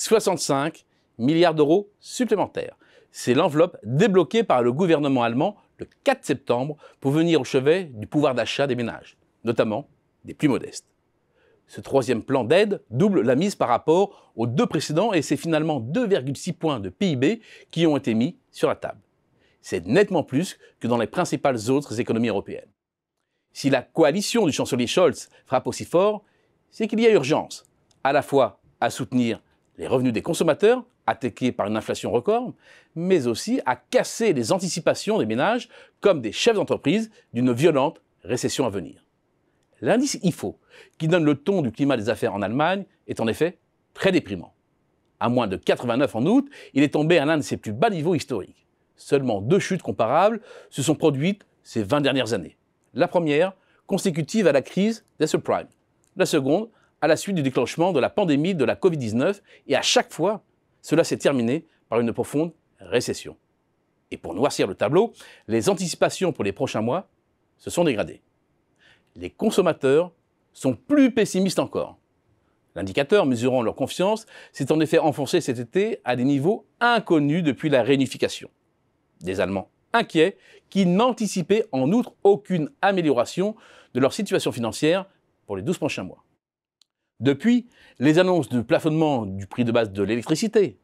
65 milliards d'euros supplémentaires. C'est l'enveloppe débloquée par le gouvernement allemand le 4 septembre pour venir au chevet du pouvoir d'achat des ménages, notamment des plus modestes. Ce troisième plan d'aide double la mise par rapport aux deux précédents et c'est finalement 2,6 points de PIB qui ont été mis sur la table. C'est nettement plus que dans les principales autres économies européennes. Si la coalition du chancelier Scholz frappe aussi fort, c'est qu'il y a urgence à la fois à soutenir les revenus des consommateurs, attaqués par une inflation record, mais aussi à casser les anticipations des ménages comme des chefs d'entreprise d'une violente récession à venir. L'indice IFO, qui donne le ton du climat des affaires en Allemagne, est en effet très déprimant. À moins de 89 en août, il est tombé à l'un de ses plus bas niveaux historiques. Seulement deux chutes comparables se sont produites ces 20 dernières années. La première, consécutive à la crise des subprimes. La seconde, à la suite du déclenchement de la pandémie de la Covid-19 et à chaque fois, cela s'est terminé par une profonde récession. Et pour noircir le tableau, les anticipations pour les prochains mois se sont dégradées. Les consommateurs sont plus pessimistes encore. L'indicateur mesurant leur confiance s'est en effet enfoncé cet été à des niveaux inconnus depuis la réunification. Des Allemands inquiets qui n'anticipaient en outre aucune amélioration de leur situation financière pour les 12 prochains mois. Depuis, les annonces de plafonnement du prix de base de l'électricité,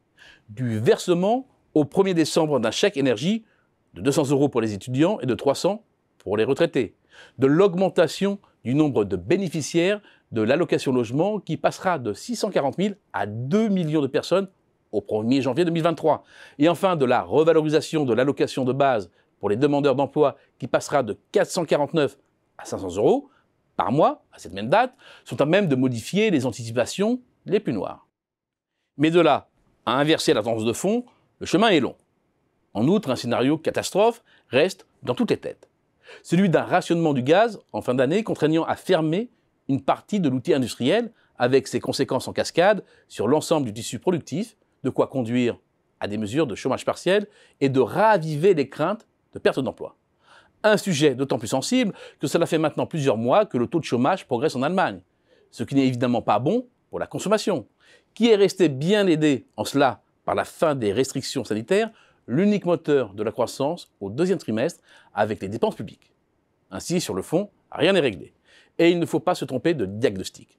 du versement au 1er décembre d'un chèque énergie de 200 euros pour les étudiants et de 300 pour les retraités, de l'augmentation du nombre de bénéficiaires de l'allocation logement qui passera de 640 000 à 2 millions de personnes au 1er janvier 2023, et enfin de la revalorisation de l'allocation de base pour les demandeurs d'emploi qui passera de 449 à 500 euros, par mois, à cette même date, sont à même de modifier les anticipations les plus noires. Mais de là à inverser la tendance de fond, le chemin est long. En outre, un scénario catastrophe reste dans toutes les têtes. Celui d'un rationnement du gaz en fin d'année contraignant à fermer une partie de l'outil industriel avec ses conséquences en cascade sur l'ensemble du tissu productif, de quoi conduire à des mesures de chômage partiel et de raviver les craintes de perte d'emploi. Un sujet d'autant plus sensible que cela fait maintenant plusieurs mois que le taux de chômage progresse en Allemagne, ce qui n'est évidemment pas bon pour la consommation, qui est restée bien aidée en cela par la fin des restrictions sanitaires, l'unique moteur de la croissance au deuxième trimestre avec les dépenses publiques. Ainsi, sur le fond, rien n'est réglé. Et il ne faut pas se tromper de diagnostic.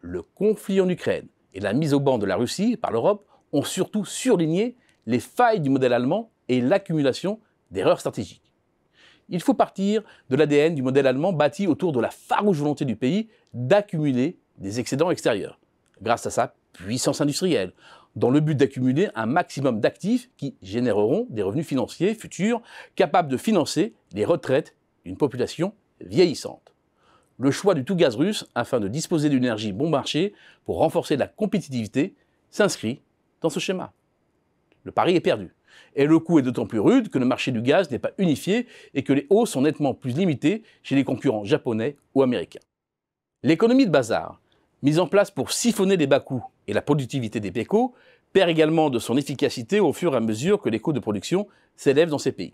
Le conflit en Ukraine et la mise au banc de la Russie par l'Europe ont surtout surligné les failles du modèle allemand et l'accumulation d'erreurs stratégiques. Il faut partir de l'ADN du modèle allemand bâti autour de la farouche volonté du pays d'accumuler des excédents extérieurs, grâce à sa puissance industrielle, dans le but d'accumuler un maximum d'actifs qui généreront des revenus financiers futurs capables de financer les retraites d'une population vieillissante. Le choix du tout gaz russe afin de disposer d'une énergie bon marché pour renforcer la compétitivité s'inscrit dans ce schéma. Le pari est perdu. Et le coût est d'autant plus rude que le marché du gaz n'est pas unifié et que les hausses sont nettement plus limitées chez les concurrents japonais ou américains. L'économie de bazar, mise en place pour siphonner les bas coûts et la productivité des PECO, perd également de son efficacité au fur et à mesure que les coûts de production s'élèvent dans ces pays.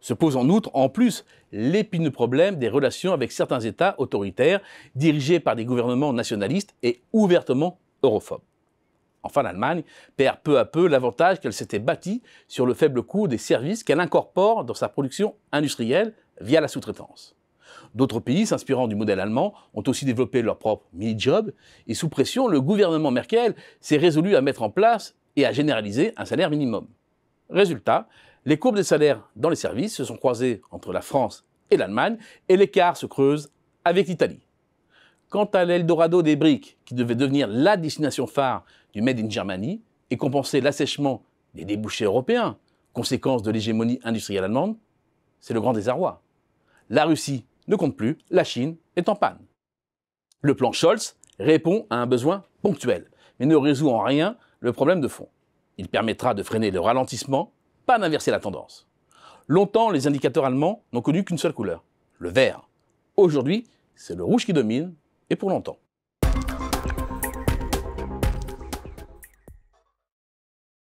Se pose en outre, en plus, l'épineux problème des relations avec certains États autoritaires dirigés par des gouvernements nationalistes et ouvertement europhobes. Enfin, l'Allemagne perd peu à peu l'avantage qu'elle s'était bâtie sur le faible coût des services qu'elle incorpore dans sa production industrielle via la sous-traitance. D'autres pays, s'inspirant du modèle allemand, ont aussi développé leur propre mini-job, et sous pression, le gouvernement Merkel s'est résolu à mettre en place et à généraliser un salaire minimum. Résultat, les courbes des salaires dans les services se sont croisées entre la France et l'Allemagne, et l'écart se creuse avec l'Italie. Quant à l'Eldorado des briques, qui devait devenir la destination phare du Made in Germany et compenser l'assèchement des débouchés européens, conséquence de l'hégémonie industrielle allemande, c'est le grand désarroi. La Russie ne compte plus, la Chine est en panne. Le plan Scholz répond à un besoin ponctuel, mais ne résout en rien le problème de fond. Il permettra de freiner le ralentissement, pas d'inverser la tendance. Longtemps, les indicateurs allemands n'ont connu qu'une seule couleur, le vert. Aujourd'hui, c'est le rouge qui domine, et pour longtemps.